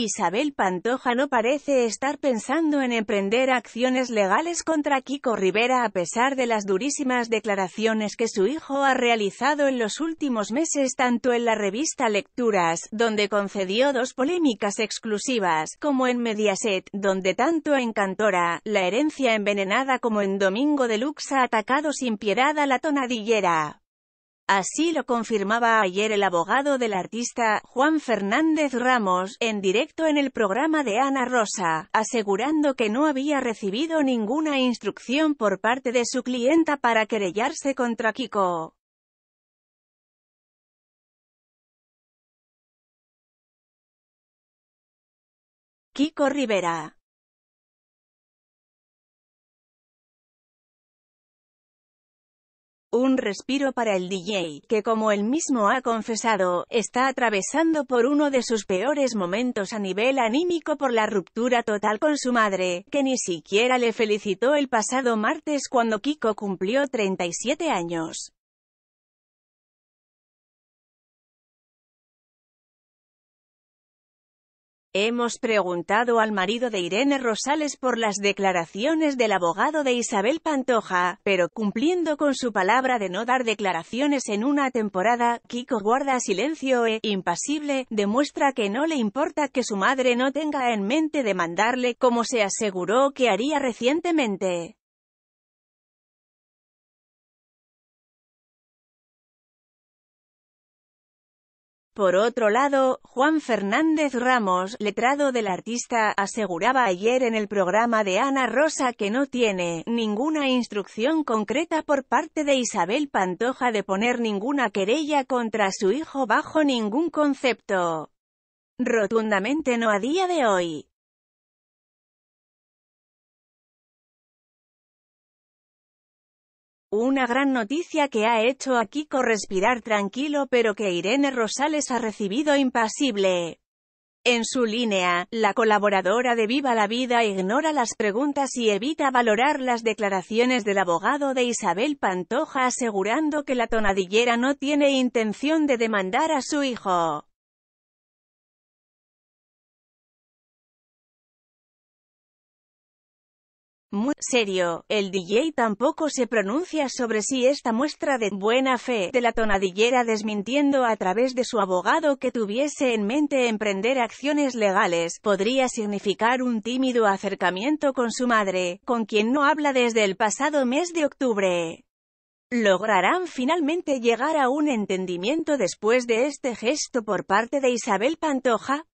Isabel Pantoja no parece estar pensando en emprender acciones legales contra Kiko Rivera a pesar de las durísimas declaraciones que su hijo ha realizado en los últimos meses tanto en la revista Lecturas, donde concedió dos polémicas exclusivas, como en Mediaset, donde tanto en Cantora, la herencia envenenada como en Domingo Deluxe ha atacado sin piedad a la tonadillera. Así lo confirmaba ayer el abogado del artista, Juan Fernández Ramos, en directo en el programa de Ana Rosa, asegurando que no había recibido ninguna instrucción por parte de su clienta para querellarse contra Kiko. Kiko Rivera un respiro para el DJ, que como él mismo ha confesado, está atravesando por uno de sus peores momentos a nivel anímico por la ruptura total con su madre, que ni siquiera le felicitó el pasado martes cuando Kiko cumplió 37 años. Hemos preguntado al marido de Irene Rosales por las declaraciones del abogado de Isabel Pantoja, pero cumpliendo con su palabra de no dar declaraciones en una temporada, Kiko guarda silencio e, impasible, demuestra que no le importa que su madre no tenga en mente demandarle como se aseguró que haría recientemente. Por otro lado, Juan Fernández Ramos, letrado del artista, aseguraba ayer en el programa de Ana Rosa que no tiene ninguna instrucción concreta por parte de Isabel Pantoja de poner ninguna querella contra su hijo bajo ningún concepto. Rotundamente no a día de hoy. Una gran noticia que ha hecho a Kiko respirar tranquilo pero que Irene Rosales ha recibido impasible. En su línea, la colaboradora de Viva la Vida ignora las preguntas y evita valorar las declaraciones del abogado de Isabel Pantoja asegurando que la tonadillera no tiene intención de demandar a su hijo. Muy serio, el DJ tampoco se pronuncia sobre si esta muestra de buena fe de la tonadillera desmintiendo a través de su abogado que tuviese en mente emprender acciones legales, podría significar un tímido acercamiento con su madre, con quien no habla desde el pasado mes de octubre. ¿Lograrán finalmente llegar a un entendimiento después de este gesto por parte de Isabel Pantoja?